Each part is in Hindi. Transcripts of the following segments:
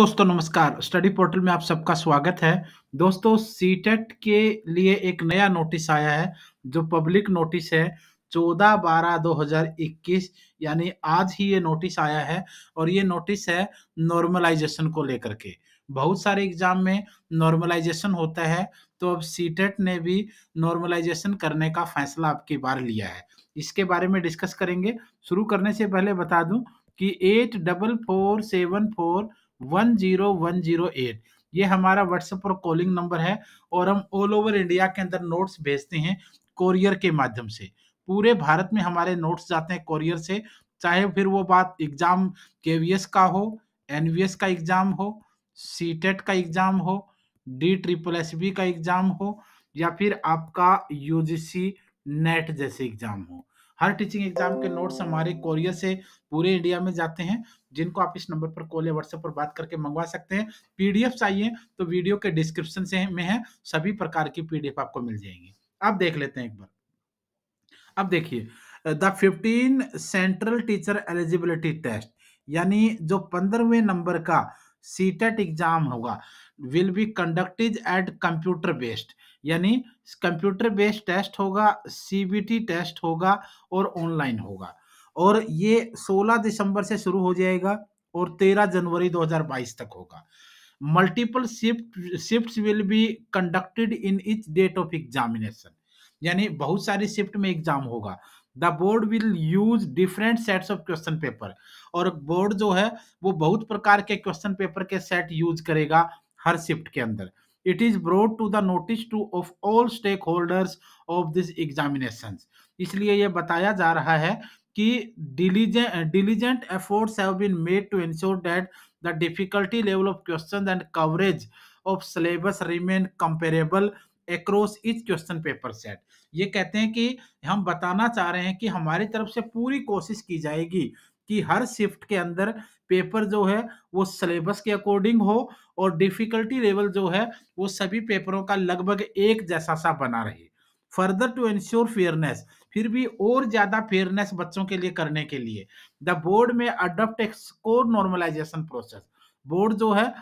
दोस्तों नमस्कार स्टडी पोर्टल में आप सबका स्वागत है दोस्तों सीटेट e के लिए एक नया नोटिस आया है जो पब्लिक नोटिस है चौदह बारह दो हजार इक्कीस यानी आज ही ये नोटिस आया है और ये नोटिस है नॉर्मलाइजेशन को लेकर के बहुत सारे एग्जाम में नॉर्मलाइजेशन होता है तो अब सीटेट e ने भी नॉर्मलाइजेशन करने का फैसला आपके बार लिया है इसके बारे में डिस्कस करेंगे शुरू करने से पहले बता दूं कि eight double four seven four one ये हमारा व्हाट्सएप पर कॉलिंग नंबर है और हम ऑल ओवर इंडिया के अंदर नोट्स भेजते हैं कोरियर के माध्यम से पूरे भारत में हमारे नोट्स जाते हैं कोरियर से चाहे फिर वो बात एग्जाम के का हो एन का एग्जाम हो सी e का एग्जाम हो डी ट्रिपल एस बी का एग्जाम हो या फिर आपका यूजीसी नेट e जैसे एग्जाम हो हर टीचिंग एग्जाम के नोट्स हमारे कोरियर से पूरे इंडिया में जाते हैं जिनको आप इस नंबर पर कॉल या व्हाट्सएप पर बात करके मंगवा सकते हैं पीडीएफ चाहिए तो वीडियो के डिस्क्रिप्शन से में है सभी प्रकार की पीडीएफ आपको मिल जाएंगी आप देख लेते हैं एक बार अब देखिए the fifteen central teacher eligibility test यानी जो पंद्रहवें नंबर का सीटेट एग्जाम e होगा will be conducted at computer based यानी कंप्यूटर बेस्ड टेस्ट होगा सीबीटी टेस्ट होगा और ऑनलाइन होगा और ये 16 दिसंबर से शुरू हो जाएगा और 13 जनवरी 2022 तक होगा multiple shift shifts will be conducted in each date of examination यानी बहुत सारी शिफ्ट में एग्जाम होगा the board will use different sets of question paper और बोर्ड जो है वो बहुत प्रकार के क्वेश्चन पेपर के सेट यूज करेगा हर शिफ्ट के अंदर it is brought to the notice to of all stake holders of this examination इसलिए यह बताया जा रहा है कि diligent efforts have been made to ensure that the difficulty level of question and coverage of syllabus remain comparable across each question paper set ये कहते हैं कि हम बताना चाह रहे हैं कि हमारी तरफ से पूरी कोशिश की जाएगी कि हर शिफ्ट के अंदर पेपर जो है वो सिलेबस के अकॉर्डिंग हो और डिफिकल्टी लेवल जो है वो सभी पेपरों का लगभग एक जैसा सा बना रहे फर्दर टू इंश्योर फेयरनेस फिर भी और ज़्यादा फेयरनेस बच्चों के लिए करने के लिए द बोर्ड में adopt score normalization process board जो है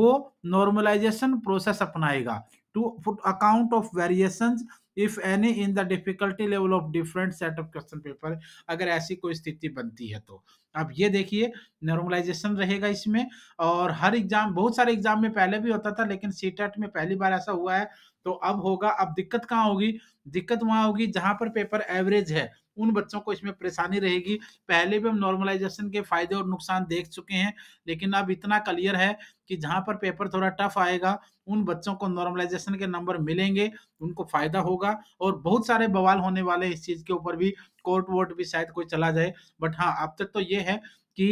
वो नॉर्मलाइजेशन प्रोसेस अपनाएगा to put account of variations if any in the difficulty level of different set of question paper अगर ऐसी कोई स्थिति बनती है तो अब ये देखिए नॉर्मलाइजेशन रहेगा इसमें और हर एग्जाम बहुत सारे एग्जाम में पहले भी होता था लेकिन सी में पहली बार ऐसा हुआ है तो अब होगा अब दिक्कत कहाँ होगी दिक्कत वहाँ होगी जहाँ पर पेपर एवरेज है उन बच्चों को इसमें परेशानी रहेगी पहले भी हम नॉर्मलाइजेशन के फायदे और नुकसान देख चुके हैं लेकिन अब इतना क्लियर है कि जहां पर पेपर थोड़ा टफ आएगा उन बच्चों को नॉर्मलाइजेशन के नंबर मिलेंगे उनको फायदा होगा और बहुत सारे बवाल होने वाले इस चीज के ऊपर भी कोर्ट वोट भी शायद कोई चला जाए बट हाँ अब तक तो ये है कि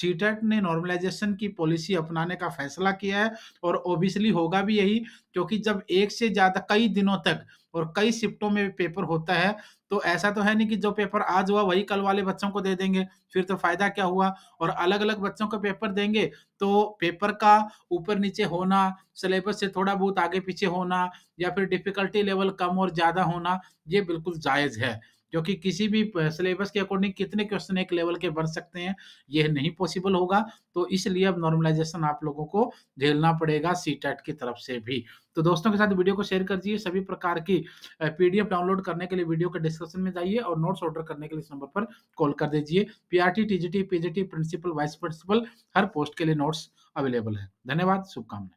सीटेट e ने नॉर्मलाइजेशन की पॉलिसी अपनाने का फैसला किया है और ओबियसली होगा भी यही क्योंकि जब एक से ज्यादा कई दिनों तक और कई शिफ्टों में पेपर होता है तो ऐसा तो है नहीं कि जो पेपर आज हुआ वही कल वाले बच्चों को दे देंगे फिर तो फायदा क्या हुआ और अलग अलग बच्चों को पेपर देंगे तो पेपर का ऊपर नीचे होना सिलेबस से थोड़ा बहुत आगे पीछे होना या फिर डिफिकल्टी लेवल कम और ज्यादा होना ये बिल्कुल जायज है क्योंकि किसी भी सिलेबस के अकॉर्डिंग कितने क्वेश्चन एक लेवल के बन सकते हैं यह नहीं पॉसिबल होगा तो इसलिए अब नॉर्मलाइजेशन आप लोगों को झेलना पड़ेगा सी की तरफ से भी तो दोस्तों के साथ वीडियो को शेयर कर दीजिए सभी प्रकार की पीडीएफ डाउनलोड करने के लिए वीडियो के डिस्क्रिप्शन में जाइए और नोट्स ऑर्डर करने के लिए इस नंबर पर कॉल कर दीजिए PRT TGT PGT principal vice principal हर पोस्ट के लिए नोट्स अवेलेबल है धन्यवाद शुभकामनाएं